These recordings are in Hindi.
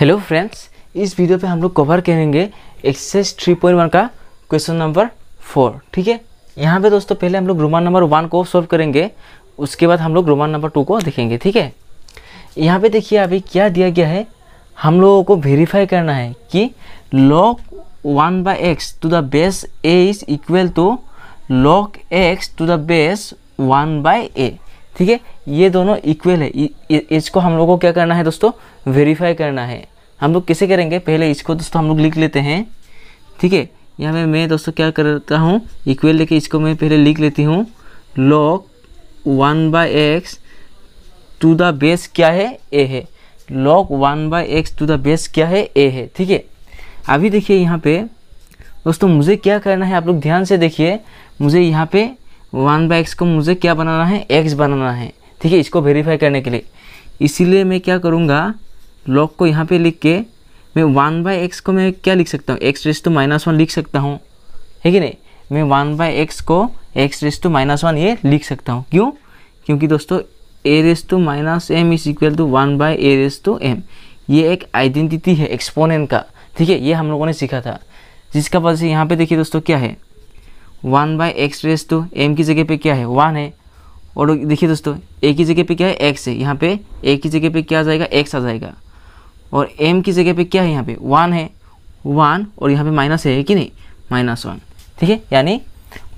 हेलो फ्रेंड्स इस वीडियो पे हम लोग कवर करेंगे एक्सरसाइज थ्री पॉइंट वन का क्वेश्चन नंबर फोर ठीक है यहाँ पे दोस्तों पहले हम लोग रोमान नंबर वन को सॉल्व करेंगे उसके बाद हम लोग रोमान नंबर टू को देखेंगे ठीक है यहाँ पे देखिए अभी क्या दिया गया है हम लोगों को वेरीफाई करना है कि log one by x to the base a is equal to log x to the base one by a ठीक है ये दोनों इक्वल है इसको हम लोग को क्या करना है दोस्तों वेरीफाई करना है हम लोग कैसे करेंगे पहले इसको दोस्तों हम लोग लिख लेते हैं ठीक है यहाँ पे मैं दोस्तों क्या करता हूँ इक्वल लेके इसको मैं पहले लिख लेती हूँ log one by x to the base क्या है ए है log one by x to the base क्या है ए है ठीक है अभी देखिए यहाँ पे दोस्तों मुझे क्या करना है आप लोग ध्यान से देखिए मुझे यहाँ पे वन बाई एक्स को मुझे क्या बनाना है एक्स बनाना है ठीक है इसको वेरीफाई करने के लिए इसीलिए मैं क्या करूँगा लॉग को यहाँ पे लिख के मैं वन बाई एक्स को मैं क्या लिख सकता हूँ x raise to minus one लिख सकता हूँ ठीक है नहीं मैं वन बाई एक्स को x raise to minus one ये लिख सकता हूँ क्यों क्योंकि दोस्तों a raise to minus m is equal to one by a raise to m ये एक आइडेंटिटी है एक्सपोनेंट का ठीक है ये हम लोगों ने सीखा था जिसका वजह से यहाँ पे देखिए दोस्तों क्या है one by x raise to m की जगह पे क्या है वन है और देखिए दोस्तों ए की जगह पे क्या है एक्स है यहाँ पे ए की जगह पे क्या आ जाएगा एक्स आ जाएगा और एम की जगह पे क्या है यहाँ पे वन है वन और यहाँ पे माइनस है कि नहीं माइनस वन ठीक है यानी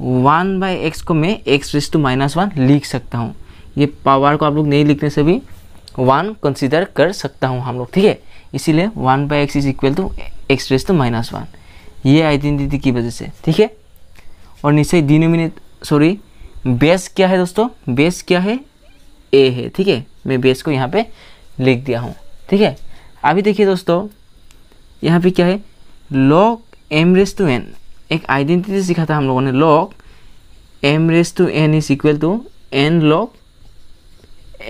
वन बाई एक्स को मैं x raise to minus one लिख सकता हूँ ये पावर को आप लोग नहीं लिखने से भी वन कंसिडर कर सकता हूँ हम लोग ठीक है इसीलिए one by x is equal to x raise to minus one ये आइडेंटिटी की वजह से ठीक है और नीचे डिनोमिनेट सॉरी बेस क्या है दोस्तों बेस क्या है ए है ठीक है मैं बेस को यहाँ पे लिख दिया हूँ ठीक है अभी देखिए दोस्तों यहाँ पे क्या है log m raise to n एक आइडेंटिटी सीखा था हम लोगों ने log m raise to n is equal to n log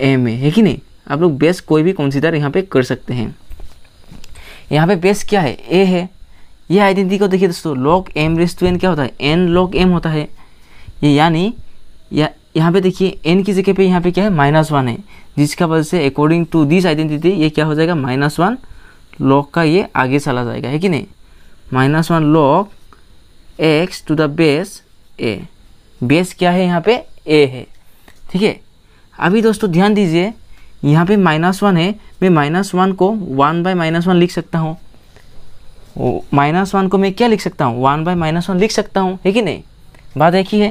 m है कि नहीं आप लोग बेस कोई भी कंसीडर यहाँ पे कर सकते हैं यहाँ पे बेस क्या है ए है ये आइडेंटिटी को देखिए दोस्तों log m raise to n क्या होता है एन लॉक एम होता है ये यानी या यहाँ पे देखिए एन की जगह पे यहाँ पे क्या है माइनस वन है जिसका वजह से अकॉर्डिंग टू दिस आइडेंटिटी ये क्या हो जाएगा माइनस वन लॉक का ये आगे चला जाएगा है कि नहीं minus one log x to the base a base क्या है यहाँ पे ए है ठीक है अभी दोस्तों ध्यान दीजिए यहाँ पे माइनस वन है मैं माइनस वन को वन बाय माइनस वन लिख सकता हूँ माइनस वन को मैं क्या लिख सकता हूँ वन बाय माइनस वन लिख सकता हूँ है कि नहीं बात एक ही है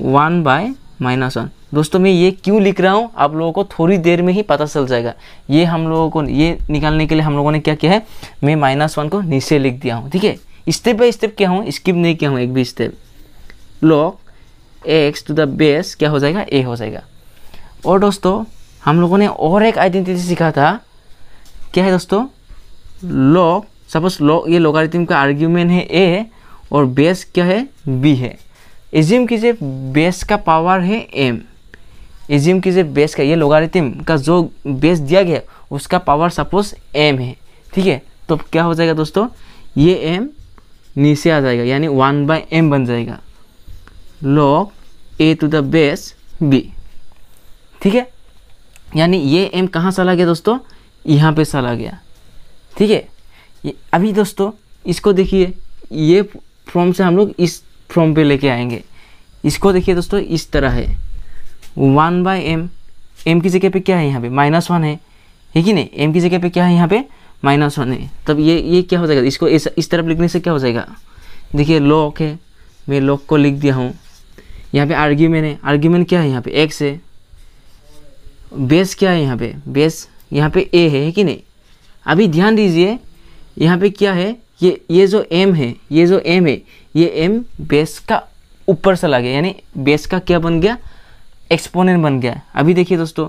वन बाय माइनस वन दोस्तों मैं ये क्यों लिख रहा हूँ आप लोगों को थोड़ी देर में ही पता चल जाएगा ये हम लोगों को ये निकालने के लिए हम लोगों ने क्या किया है मैं माइनस वन को नीचे लिख दिया हूँ ठीक है स्टेप बाई स्टेप क्या हूँ स्किप नहीं किया हूँ एक भी step log x to the base क्या हो जाएगा ए हो जाएगा और दोस्तों हम लोगों ने और एक आइडेंटिटी सीखा था क्या है दोस्तों लॉग सपोज लो ये लोगारिथम का आर्ग्यूमेंट है ए और बेस क्या है बी है एज्यूम कीजिए बेस का पावर है एम एज्यूम कीजिए बेस का ये लोगारिथम का जो बेस दिया गया उसका पावर सपोज एम है ठीक है तो क्या हो जाएगा दोस्तों ये एम नीचे आ जाएगा यानी वन बाय एम बन जाएगा log a to the base b ठीक है यानी ये एम कहाँ चला गया दोस्तों यहाँ पे चला गया ठीक है अभी दोस्तों इसको देखिए ये फॉर्म से हम लोग इस फॉर्म पे लेके आएंगे इसको देखिए दोस्तों इस तरह है वन बाई एम एम की जगह पे क्या है यहाँ पे माइनस वन है है कि नहीं एम की जगह पे क्या है यहाँ पे माइनस वन है तब ये ये क्या हो जाएगा इसको इस, इस तरफ लिखने से क्या हो जाएगा देखिए लॉक है मैं लॉक को लिख दिया हूँ यहाँ पे आर्ग्यूमेंट है आर्ग्यूमेंट क्या है यहाँ पे एक्स है बेस क्या है यहाँ पे बेस यहाँ पे ए है, है कि नहीं अभी ध्यान दीजिए यहाँ पे क्या है ये ये जो एम है ये जो एम है ये एम बेस का ऊपर चला गया यानी बेस का क्या बन गया एक्सपोनेंट बन गया अभी देखिए दोस्तों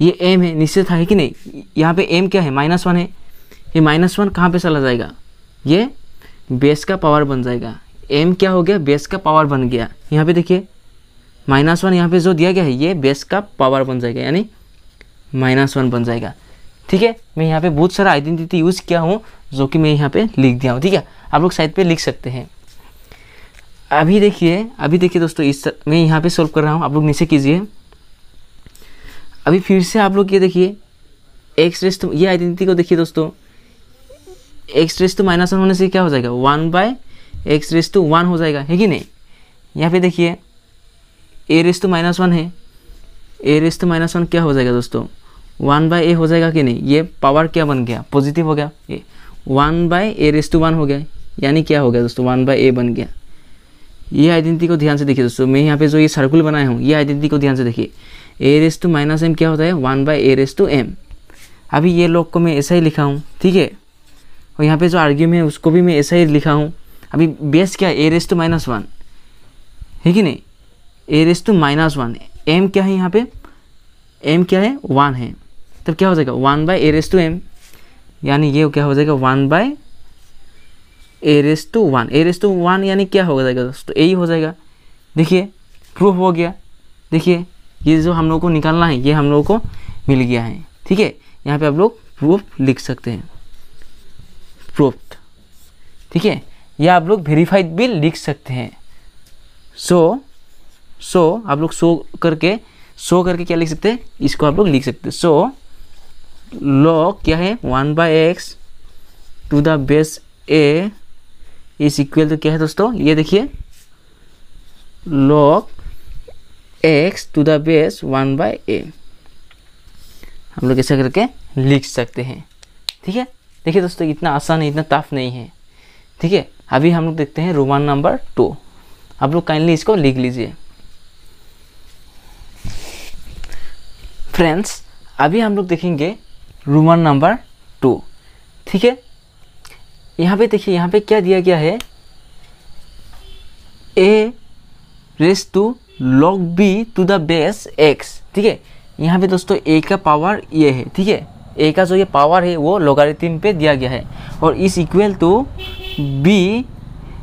ये एम है निश्चित था है कि नहीं यहाँ पे एम क्या है माइनस वन है ये माइनस वन कहाँ पर चला जाएगा ये बेस का पावर बन जाएगा एम क्या हो गया बेस का पावर बन गया यहाँ पे देखिए माइनस वन यहाँ पे जो दिया गया है ये बेस का पावर बन जाएगा यानी माइनस वन बन जाएगा ठीक है मैं यहाँ पे बहुत सारा आइडेंटिटी यूज़ किया हूँ जो कि मैं यहाँ पे लिख दिया हूँ ठीक है आप लोग साइड पे लिख सकते हैं अभी देखिए अभी देखिए दोस्तों इस तर, मैं यहाँ पे सॉल्व कर रहा हूँ आप लोग नीचे कीजिए अभी फिर से आप लोग ये देखिए एक्स रेस तो ये आइडेंटिटी को देखिए दोस्तों x raise to minus one होने से क्या हो जाएगा one by x raise to one हो जाएगा है कि नहीं यहाँ पे देखिए a raise to minus one है a raise to minus one क्या हो जाएगा दोस्तों वन बाई ए हो जाएगा कि नहीं ये पावर क्या बन गया पॉजिटिव हो गया a one by a raise to one हो गया यानी क्या हो गया दोस्तों वन बाई ए बन गया ये आइडेंटिटी को ध्यान से देखिए दोस्तों मैं यहाँ पे जो ये सर्कुल बनाया हूँ ये आइडेंटिटी को ध्यान से देखिए a raise to minus m क्या होता है one by a raise to m अभी ये लोग को मैं ऐसा ही लिखा हूँ ठीक है और यहाँ पे जो आर्ग्यूम है उसको भी मैं ऐसा ही लिखा हूँ अभी बेस क्या है a raise to minus one है कि नहीं a raise to minus one m क्या है यहाँ पे एम क्या है वन है तब क्या हो जाएगा one by a raise to m यानी ये क्या हो जाएगा one by a raise to one a raise to one यानी क्या हो जाएगा दोस्तों यही हो जाएगा देखिए प्रूफ हो गया देखिए ये जो हम लोग को निकालना है ये हम लोगों को मिल गया है ठीक है यहाँ पे आप लोग प्रूफ लिख सकते हैं प्रूफ ठीक है या आप लोग वेरीफाइड भी लिख सकते हैं सो so, सो so, आप लोग सो so करके सो करके क्या लिख सकते हैं इसको आप लोग लिख सकते हैं सो लॉग क्या है one by x to the base a is equal to क्या है दोस्तों ये देखिए log x to the base one by a हम लोग ऐसा करके लिख सकते हैं ठीक है देखिए दोस्तों इतना आसान है इतना टफ नहीं है ठीक है अभी हम लोग देखते हैं रोमान नंबर टू आप लोग काइंडली इसको लिख लीजिए फ्रेंड्स अभी हम लोग देखेंगे रूमर नंबर टू ठीक है यहाँ पे देखिए यहाँ पे क्या दिया गया है a raise to log b to the base x ठीक है यहाँ पे दोस्तों ए का पावर ये है ठीक है ए का जो ये पावर है वो लोगारिथम पे दिया गया है और इस equal to b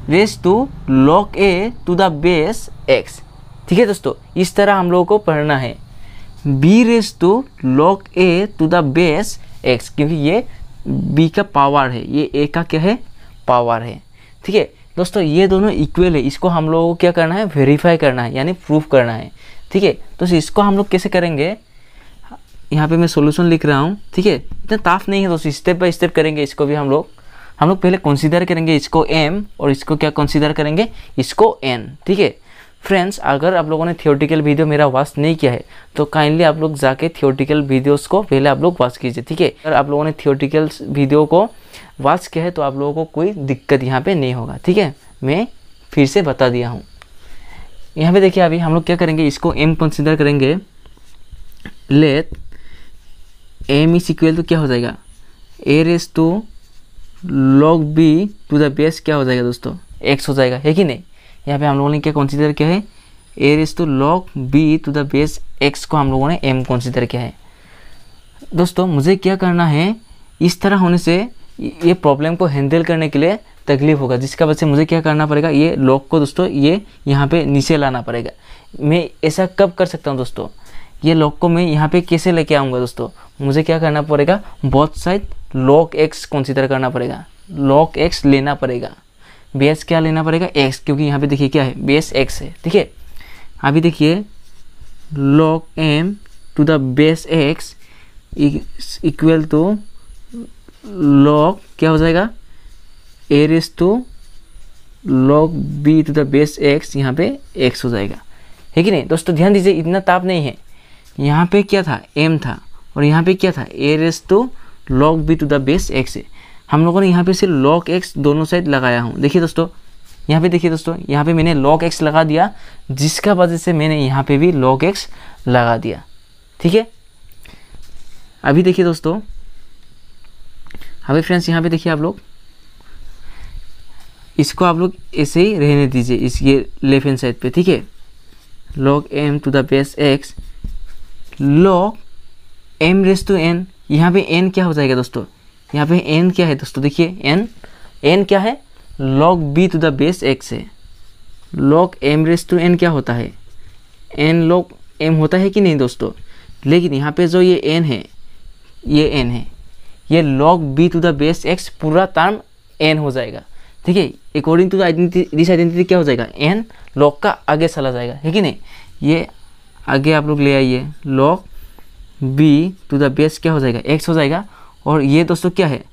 raise to log a to the base x ठीक है दोस्तों इस तरह हम लोगों को पढ़ना है b raise to log a to the base x क्योंकि ये बी का पावर है ये ए का क्या है पावर है ठीक है दोस्तों ये दोनों इक्वल है इसको हम लोगों को क्या करना है वेरीफाई करना है यानी प्रूफ करना है ठीक है तो इसको हम लोग कैसे करेंगे यहाँ पे मैं सॉल्यूशन लिख रहा हूँ ठीक है इतना ताफ नहीं है दोस्तों स्टेप बाय स्टेप करेंगे इसको भी हम लोग हम लोग पहले कंसीडर करेंगे इसको एम और इसको क्या कंसीडर करेंगे इसको एन ठीक है फ्रेंड्स अगर आप लोगों ने थियोटिकल वीडियो मेरा वॉच नहीं किया है तो काइंडली आप लोग जाके थियोटिकल वीडियोस को पहले आप लोग वॉच कीजिए ठीक है अगर आप लोगों ने थियोटिकल वीडियो को वॉच किया है तो आप लोगों को कोई दिक्कत यहाँ पे नहीं होगा ठीक है मैं फिर से बता दिया हूँ यहाँ पे देखिए अभी हम लोग क्या करेंगे इसको एम कंसिडर करेंगे let m is equal to क्या हो जाएगा a raise to log b to the base क्या हो जाएगा दोस्तों एक्स हो जाएगा है कि नहीं यहाँ पे हम लोगों ने क्या कंसिडर किया है a raise to log b to the base x को हम लोगों ने एम कंसिडर किया है दोस्तों मुझे क्या करना है इस तरह होने से ये प्रॉब्लम को हैंडल करने के लिए तकलीफ होगा जिसका वजह से मुझे क्या करना पड़ेगा ये लॉक को दोस्तों ये यहाँ पे नीचे लाना पड़ेगा मैं ऐसा कब कर सकता हूँ दोस्तों ये लॉक को मैं यहाँ पे कैसे लेके आऊँगा दोस्तों मुझे क्या करना पड़ेगा बहुत साइड लॉक एक्स कॉन्सिडर करना पड़ेगा लॉक एक्स लेना पड़ेगा बेस क्या लेना पड़ेगा एक्स क्योंकि यहाँ पे देखिए क्या है बेस एक्स है ठीक है अभी देखिए log m to the base x equal to log क्या हो जाएगा a raise to log b to the base x यहाँ पे एक्स हो जाएगा है कि नहीं दोस्तों ध्यान दीजिए इतना ताप नहीं है यहाँ पे क्या था एम था और यहाँ पे क्या था a raise to log b to the base x है हम लोगों ने यहाँ पे सिर्फ लॉक एक्स दोनों साइड लगाया हूँ देखिए दोस्तों यहाँ पे देखिए दोस्तों यहाँ पे मैंने लॉक एक्स लगा दिया जिसका वजह से मैंने यहाँ पे भी लॉक एक्स लगा दिया ठीक है अभी देखिए दोस्तों अभी फ्रेंड्स यहाँ पे देखिए आप लोग इसको आप लोग ऐसे ही रहने दीजिए इस ये लेफ्ट हैंड साइड पे ठीक है log m to the base x log m raise to n यहाँ पे एन क्या हो जाएगा दोस्तों यहाँ पे एन क्या है दोस्तों देखिए एन एन क्या है log b to the base x है log m raise to n क्या होता है एन लॉग एम होता है कि नहीं दोस्तों लेकिन यहाँ पे जो ये एन है ये एन है ये log b to the base x पूरा टर्म एन हो जाएगा ठीक है according to the identity this identity क्या हो जाएगा एन लॉग का आगे चला जाएगा है कि नहीं ये आगे आप लोग ले आइए log b to the base क्या हो जाएगा एक्स हो जाएगा और ये दोस्तों क्या है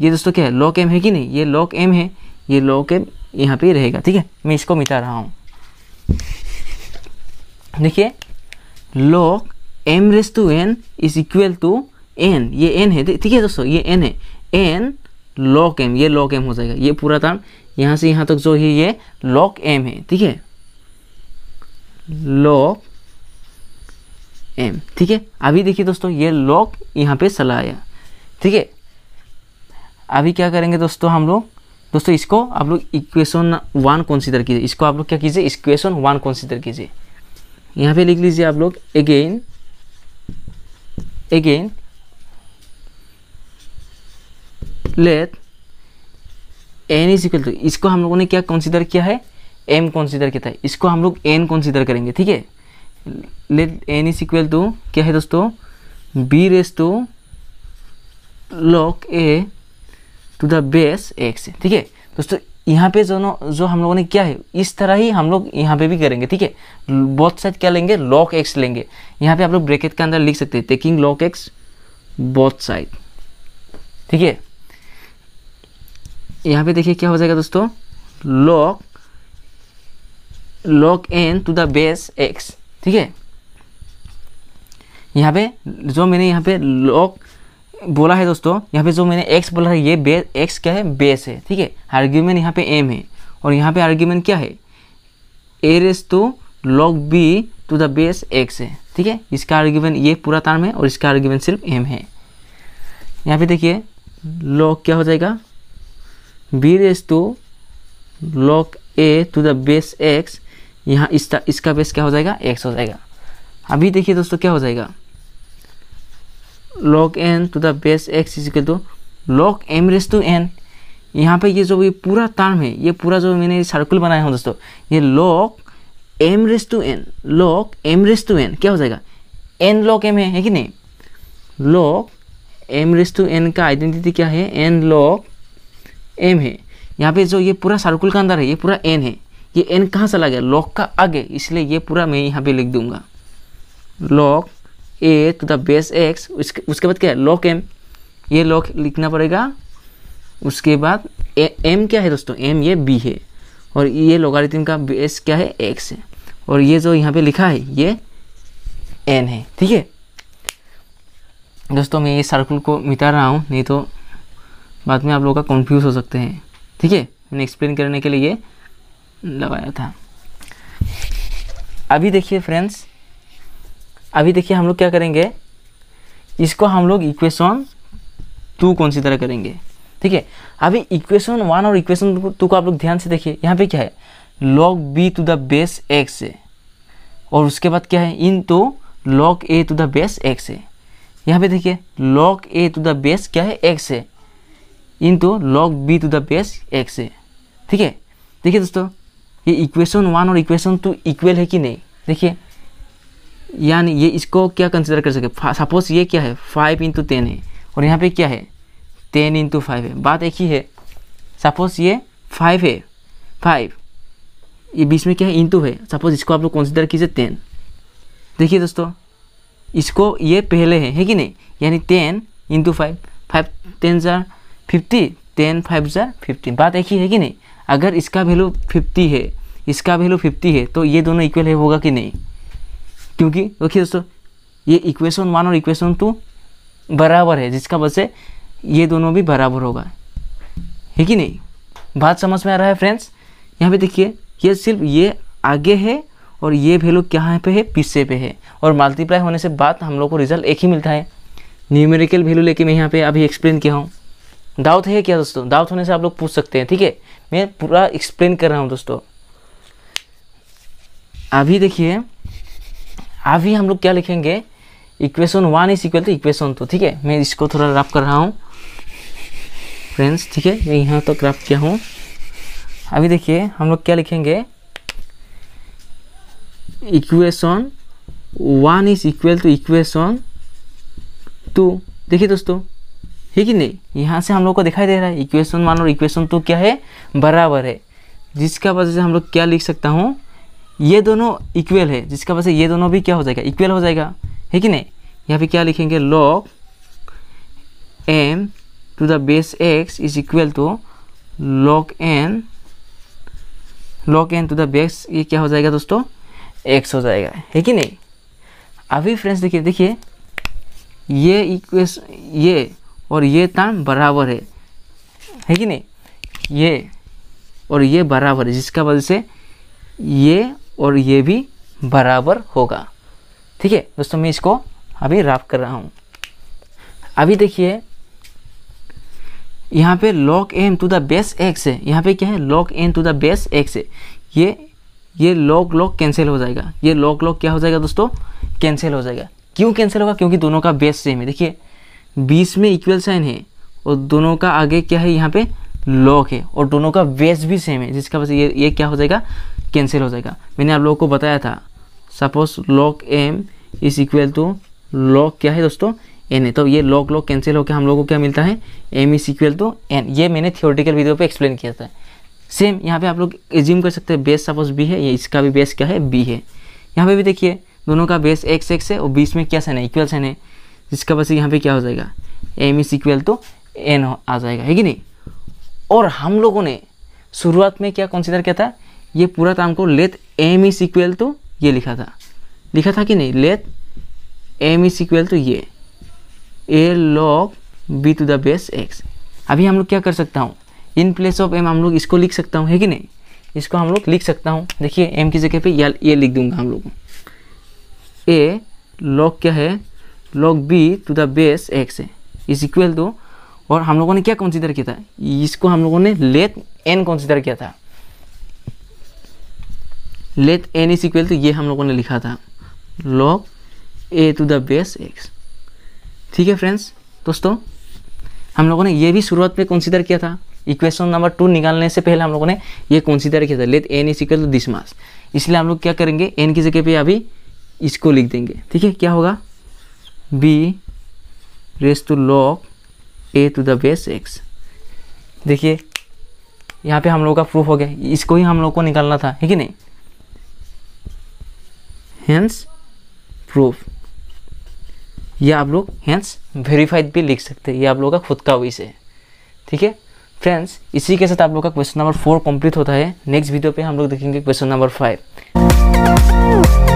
ये दोस्तों क्या है लॉक एम है कि नहीं ये लॉक एम है ये लॉक एम यहाँ पे रहेगा ठीक है मैं इसको मिटा रहा हूँ देखिए log m raise to n is equal to n ये एन है ठीक है दोस्तों ये एन है एन लॉक एम ये लॉक एम हो जाएगा ये पूरा काम यहाँ से यहाँ तक जो है ये लॉक एम है ठीक है लॉक एम ठीक है अभी देखिए दोस्तों ये लॉक यहाँ पे चला आया ठीक है अभी क्या करेंगे दोस्तों हम लोग दोस्तों इसको आप लोग इक्वेशन वन कंसीडर कीजिए इसको आप लोग क्या कीजिए इक्वेशन वन कंसीडर कीजिए यहाँ पे लिख लीजिए आप लोग again again let n is equal to इसको हम लोगों ने क्या कंसीडर किया है एम कंसीडर किया था इसको हम लोग एन कंसीडर करेंगे ठीक है let n is equal to क्या है दोस्तों b raise to log a to the base x ठीक है दोस्तों यहाँ पे दोनों जो हम लोगों ने क्या है इस तरह ही हम लोग यहाँ पे भी करेंगे ठीक है बहुत साइड क्या लेंगे लॉक एक्स लेंगे यहाँ पे आप लोग ब्रैकेट के अंदर लिख सकते हैं taking log x both side ठीक है यहाँ पे देखिए क्या हो जाएगा दोस्तों log log n to the base x ठीक है यहाँ पे जो मैंने यहाँ पे लॉग बोला है दोस्तों यहाँ पे जो मैंने एक्स बोला है ये बेस एक्स क्या है बेस है ठीक है आर्ग्यूमेंट यहाँ पे एम है और यहाँ पे आर्ग्यूमेंट क्या है a raise to log b to the base x है ठीक है इसका आर्ग्यूमेंट ये पूरा टर्म है और इसका आर्ग्यूमेंट सिर्फ एम है यहाँ पे देखिए लॉग क्या हो जाएगा b raise to log a to the base x यहाँ इस इसका बेस क्या हो जाएगा एक्स हो जाएगा अभी देखिए दोस्तों क्या हो जाएगा log n to the base x is equal to log m raise to n यहाँ पे ये जो ये पूरा टर्म है ये पूरा जो मैंने सर्कल बनाया हूँ दोस्तों ये log m raise to n log m raise to n क्या हो जाएगा एन लॉक एम है, है कि नहीं log m raise to n का आइडेंटिटी क्या है एन लॉक एम है यहाँ पे जो ये पूरा सर्कल का अंदर है ये पूरा एन है ये एन कहाँ चला गया लॉक का आगे इसलिए ये पूरा मैं यहाँ पे लिख दूंगा log a to the base x उसके उसके बाद क्या है लॉक एम ये लॉक लिखना पड़ेगा उसके बाद ए, एम क्या है दोस्तों एम ये बी है और ये लोगारिथम का बेस क्या है एक्स है और ये जो यहाँ पे लिखा है ये एन है ठीक है दोस्तों मैं ये सर्कल को मिटा रहा हूँ नहीं तो बाद में आप लोग का कन्फ्यूज़ हो सकते हैं ठीक है मैंने एक्सप्लेन करने के लिए लगाया था अभी देखिए फ्रेंड्स अभी देखिए हम लोग क्या करेंगे इसको हम लोग इक्वेशन टू कौन सी तरह करेंगे ठीक है अभी इक्वेशन वन और इक्वेशन टू को आप लोग ध्यान से देखिए यहाँ पे क्या है log b to the base x है और उसके बाद क्या है into log a to the base x है यहाँ पे देखिए log a to the base क्या है x है into log b to the base x है ठीक है देखिए दोस्तों ये इक्वेशन वन और इक्वेशन टू इक्वल है कि नहीं देखिए यानी ये इसको क्या कंसिडर कर सके सपोज ये क्या है फाइव इंटू टेन है और यहाँ पे क्या है टेन इंटू फाइव है बात एक ही है सपोज ये फाइव है फाइव ये बीच में क्या है इंटू है सपोज इसको आप लोग कंसिडर कीजिए टेन देखिए दोस्तों इसको ये पहले है है कि नहीं यानी ten into five five ten ज़ार फिफ्टी टेन फाइव ज़ार फिफ्टी बात एक ही है कि नहीं अगर इसका वैल्यू फिफ्टी है इसका वैल्यू फिफ्टी है तो ये दोनों इक्वल है होगा कि नहीं क्योंकि देखिए दोस्तों ये इक्वेशन वन और इक्वेशन टू बराबर है जिसका वजह से ये दोनों भी बराबर होगा है कि नहीं बात समझ में आ रहा है फ्रेंड्स यहाँ पे देखिए ये सिर्फ ये आगे है और ये वैल्यू कहाँ पे है पीछे पे है और मल्टीप्लाई होने से बात हम लोग को रिजल्ट एक ही मिलता है न्यूमेरिकल वैल्यू लेके मैं यहाँ पे अभी एक्सप्लेन किया हूँ डाउट है क्या दोस्तों डाउट होने से आप लोग पूछ सकते हैं ठीक है मैं पूरा एक्सप्लेन कर रहा हूँ दोस्तों अभी देखिए अभी हम लोग क्या लिखेंगे equation one is equal to equation two ठीक है मैं इसको थोड़ा रफ कर रहा हूँ फ्रेंड्स ठीक है मैं यहाँ तक तो रफ किया हूँ अभी देखिए हम लोग क्या लिखेंगे equation one is equal to equation two देखिए दोस्तों है कि नहीं यहाँ से हम लोग को दिखाई दे रहा है इक्वेशन मानो इक्वेशन तो क्या है बराबर है जिसका वजह से हम लोग क्या लिख सकता हूँ ये दोनों इक्वल है जिसका वजह से ये दोनों भी क्या हो जाएगा इक्वल हो जाएगा है कि नहीं यहाँ पर क्या लिखेंगे log m to the base x is equal to log n log n to the base ये क्या हो जाएगा दोस्तों एक्स हो जाएगा है कि नहीं अभी फ्रेंड्स देखिए देखिए ये इक्वेशन ये और ये तान बराबर है है कि नहीं ये और ये बराबर है जिसका वजह से ये और ये भी बराबर होगा ठीक है दोस्तों मैं इसको अभी राफ कर रहा हूँ अभी देखिए यहाँ पे log n to the base x है यहाँ पे क्या है log n to the base x है ये ये log log कैंसिल हो जाएगा ये log log क्या हो जाएगा दोस्तों कैंसिल हो जाएगा क्यों कैंसिल होगा क्योंकि दोनों का बेस सेम है देखिए बीस में इक्वल साइन है और दोनों का आगे क्या है यहाँ पे लॉक है और दोनों का बेस भी सेम है जिसका वजह ये ये क्या हो जाएगा कैंसिल हो जाएगा मैंने आप लोगों को बताया था suppose log m is equal to log क्या है दोस्तों एन है तो ये लॉक लॉक कैंसिल होकर हम लोग को क्या मिलता है m is equal to n ये मैंने थियोरटिकल वीडियो पर एक्सप्लेन किया था सेम यहाँ पे आप लोग एज्यूम कर सकते हैं बेस सपोज बी है ये इसका भी बेस क्या है बी है यहाँ पे भी देखिए दोनों का बेस एक्स एक्स है और बीस में क्या साइन है इक्वल साइन है जिसका बस यहाँ पे क्या हो जाएगा m is equal to n आ जाएगा है कि नहीं और हम लोगों ने शुरुआत में क्या कंसिडर किया था ये पूरा काम को let m is equal to ये लिखा था लिखा था कि नहीं let m is equal to ये a log b to the base x अभी हम लोग क्या कर सकता हूँ इन प्लेस ऑफ एम हम लोग इसको लिख सकता हूँ है कि नहीं इसको हम लोग लिख सकता हूँ देखिए एम की जगह पे ये लिख दूंगा हम लोग ए लॉग क्या है log b to the base x है इज इक्वल टू और हम लोगों ने क्या कंसीडर किया था इसको हम लोगों ने लेट एन कंसीडर किया था let n is equal to ये हम लोगों ने लिखा था log a to the base x ठीक है फ्रेंड्स दोस्तों हम लोगों ने ये भी शुरुआत में कंसीडर किया था इक्वेशन नंबर टू निकालने से पहले हम लोगों ने ये कंसीडर किया था let n is equal to this mass इसलिए हम लोग क्या करेंगे एन की जगह पे अभी इसको लिख देंगे ठीक है क्या होगा b raise to log a to the base x देखिए यहाँ पे हम लोगों का प्रूफ हो गया इसको ही हम लोगों को निकालना था है कि नहीं हेंस प्रूफ ये आप लोग हेंस वेरीफाइड भी लिख सकते हैं ये आप लोग का खुद का वही से ठीक है फ्रेंड्स इसी के साथ आप लोग का क्वेश्चन नंबर फोर कंप्लीट होता है नेक्स्ट वीडियो पे हम लोग देखेंगे क्वेश्चन नंबर फाइव